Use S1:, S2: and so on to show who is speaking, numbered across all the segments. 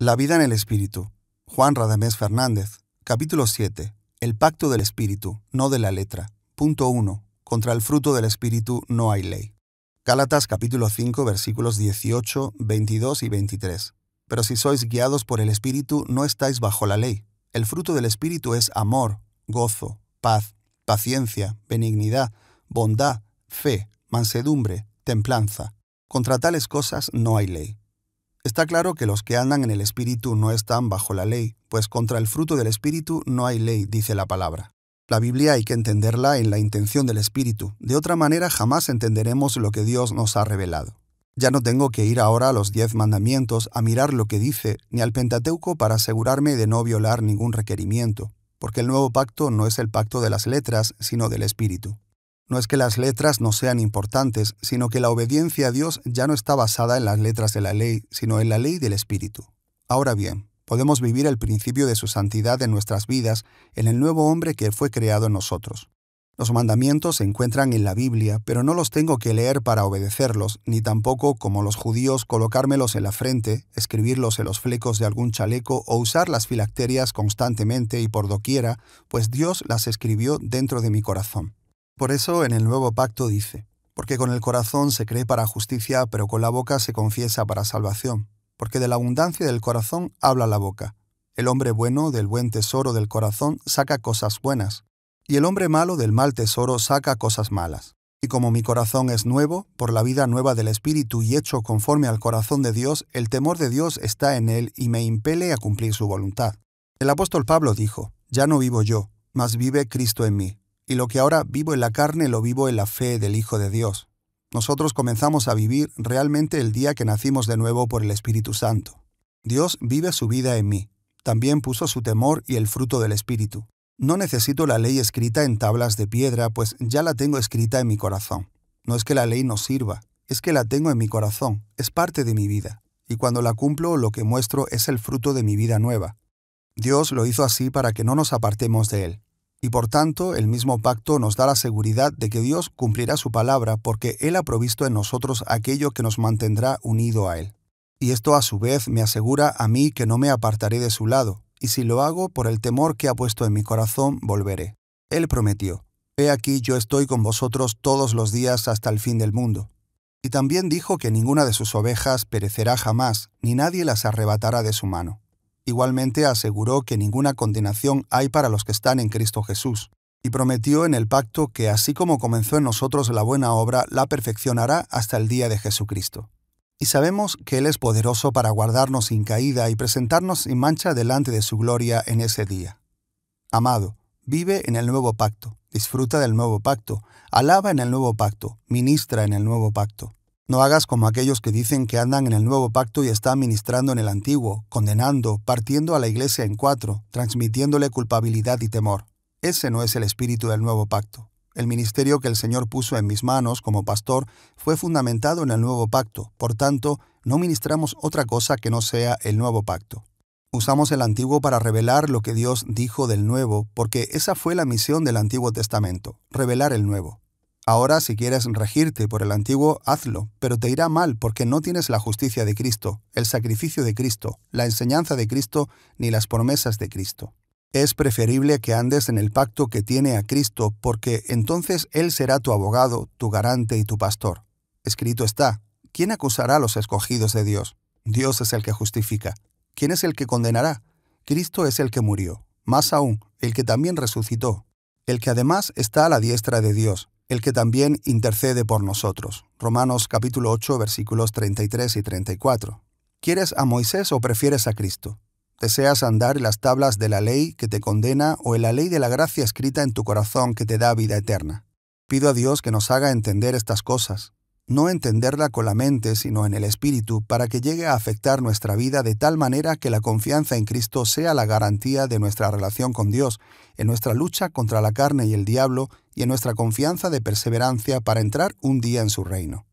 S1: La vida en el Espíritu. Juan Radamés Fernández. Capítulo 7. El pacto del Espíritu, no de la letra. Punto 1. Contra el fruto del Espíritu no hay ley. Gálatas capítulo 5 versículos 18, 22 y 23. Pero si sois guiados por el Espíritu, no estáis bajo la ley. El fruto del Espíritu es amor, gozo, paz, paciencia, benignidad, bondad, fe, mansedumbre, templanza. Contra tales cosas no hay ley. Está claro que los que andan en el Espíritu no están bajo la ley, pues contra el fruto del Espíritu no hay ley, dice la palabra. La Biblia hay que entenderla en la intención del Espíritu, de otra manera jamás entenderemos lo que Dios nos ha revelado. Ya no tengo que ir ahora a los diez mandamientos a mirar lo que dice, ni al Pentateuco para asegurarme de no violar ningún requerimiento, porque el nuevo pacto no es el pacto de las letras, sino del Espíritu. No es que las letras no sean importantes, sino que la obediencia a Dios ya no está basada en las letras de la ley, sino en la ley del Espíritu. Ahora bien, podemos vivir el principio de su santidad en nuestras vidas, en el nuevo hombre que fue creado en nosotros. Los mandamientos se encuentran en la Biblia, pero no los tengo que leer para obedecerlos, ni tampoco, como los judíos, colocármelos en la frente, escribirlos en los flecos de algún chaleco o usar las filacterias constantemente y por doquiera, pues Dios las escribió dentro de mi corazón. Por eso en el nuevo pacto dice, porque con el corazón se cree para justicia, pero con la boca se confiesa para salvación, porque de la abundancia del corazón habla la boca. El hombre bueno del buen tesoro del corazón saca cosas buenas, y el hombre malo del mal tesoro saca cosas malas. Y como mi corazón es nuevo, por la vida nueva del Espíritu y hecho conforme al corazón de Dios, el temor de Dios está en él y me impele a cumplir su voluntad. El apóstol Pablo dijo, Ya no vivo yo, mas vive Cristo en mí y lo que ahora vivo en la carne lo vivo en la fe del Hijo de Dios. Nosotros comenzamos a vivir realmente el día que nacimos de nuevo por el Espíritu Santo. Dios vive su vida en mí. También puso su temor y el fruto del Espíritu. No necesito la ley escrita en tablas de piedra, pues ya la tengo escrita en mi corazón. No es que la ley no sirva, es que la tengo en mi corazón, es parte de mi vida, y cuando la cumplo lo que muestro es el fruto de mi vida nueva. Dios lo hizo así para que no nos apartemos de Él. Y por tanto, el mismo pacto nos da la seguridad de que Dios cumplirá su palabra porque Él ha provisto en nosotros aquello que nos mantendrá unido a Él. Y esto a su vez me asegura a mí que no me apartaré de su lado, y si lo hago por el temor que ha puesto en mi corazón, volveré. Él prometió, He aquí yo estoy con vosotros todos los días hasta el fin del mundo. Y también dijo que ninguna de sus ovejas perecerá jamás, ni nadie las arrebatará de su mano. Igualmente aseguró que ninguna condenación hay para los que están en Cristo Jesús, y prometió en el pacto que así como comenzó en nosotros la buena obra, la perfeccionará hasta el día de Jesucristo. Y sabemos que Él es poderoso para guardarnos sin caída y presentarnos sin mancha delante de su gloria en ese día. Amado, vive en el nuevo pacto, disfruta del nuevo pacto, alaba en el nuevo pacto, ministra en el nuevo pacto. No hagas como aquellos que dicen que andan en el nuevo pacto y están ministrando en el antiguo, condenando, partiendo a la iglesia en cuatro, transmitiéndole culpabilidad y temor. Ese no es el espíritu del nuevo pacto. El ministerio que el Señor puso en mis manos como pastor fue fundamentado en el nuevo pacto, por tanto, no ministramos otra cosa que no sea el nuevo pacto. Usamos el antiguo para revelar lo que Dios dijo del nuevo, porque esa fue la misión del Antiguo Testamento, revelar el nuevo. Ahora si quieres regirte por el antiguo, hazlo, pero te irá mal porque no tienes la justicia de Cristo, el sacrificio de Cristo, la enseñanza de Cristo, ni las promesas de Cristo. Es preferible que andes en el pacto que tiene a Cristo, porque entonces Él será tu abogado, tu garante y tu pastor. Escrito está, ¿quién acusará a los escogidos de Dios? Dios es el que justifica. ¿Quién es el que condenará? Cristo es el que murió, más aún, el que también resucitó, el que además está a la diestra de Dios, el que también intercede por nosotros. Romanos capítulo 8 versículos 33 y 34. ¿Quieres a Moisés o prefieres a Cristo? ¿Deseas andar en las tablas de la ley que te condena o en la ley de la gracia escrita en tu corazón que te da vida eterna? Pido a Dios que nos haga entender estas cosas, no entenderla con la mente, sino en el espíritu, para que llegue a afectar nuestra vida de tal manera que la confianza en Cristo sea la garantía de nuestra relación con Dios, en nuestra lucha contra la carne y el diablo y en nuestra confianza de perseverancia para entrar un día en su reino.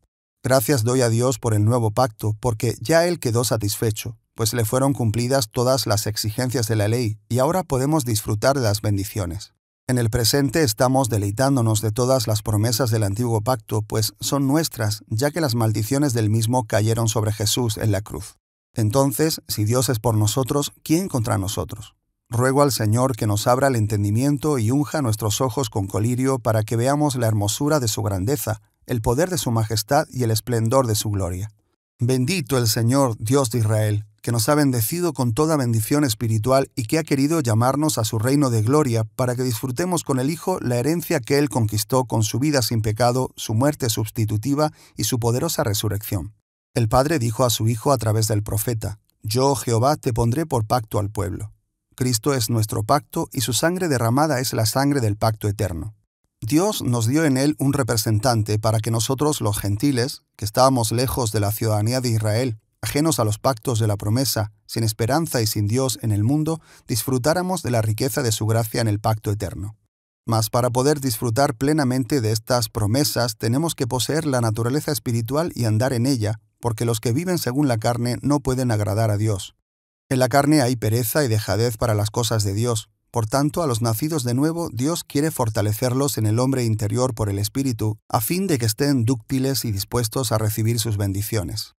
S1: Gracias doy a Dios por el nuevo pacto, porque ya Él quedó satisfecho, pues le fueron cumplidas todas las exigencias de la ley, y ahora podemos disfrutar de las bendiciones. En el presente estamos deleitándonos de todas las promesas del antiguo pacto, pues son nuestras, ya que las maldiciones del mismo cayeron sobre Jesús en la cruz. Entonces, si Dios es por nosotros, ¿quién contra nosotros? Ruego al Señor que nos abra el entendimiento y unja nuestros ojos con colirio para que veamos la hermosura de su grandeza, el poder de su majestad y el esplendor de su gloria. Bendito el Señor, Dios de Israel, que nos ha bendecido con toda bendición espiritual y que ha querido llamarnos a su reino de gloria para que disfrutemos con el Hijo la herencia que Él conquistó con su vida sin pecado, su muerte sustitutiva y su poderosa resurrección. El Padre dijo a su Hijo a través del profeta, Yo, Jehová, te pondré por pacto al pueblo. Cristo es nuestro pacto y su sangre derramada es la sangre del pacto eterno. Dios nos dio en él un representante para que nosotros los gentiles, que estábamos lejos de la ciudadanía de Israel, ajenos a los pactos de la promesa, sin esperanza y sin Dios en el mundo, disfrutáramos de la riqueza de su gracia en el pacto eterno. Mas para poder disfrutar plenamente de estas promesas tenemos que poseer la naturaleza espiritual y andar en ella, porque los que viven según la carne no pueden agradar a Dios. En la carne hay pereza y dejadez para las cosas de Dios. Por tanto, a los nacidos de nuevo, Dios quiere fortalecerlos en el hombre interior por el Espíritu, a fin de que estén dúctiles y dispuestos a recibir sus bendiciones.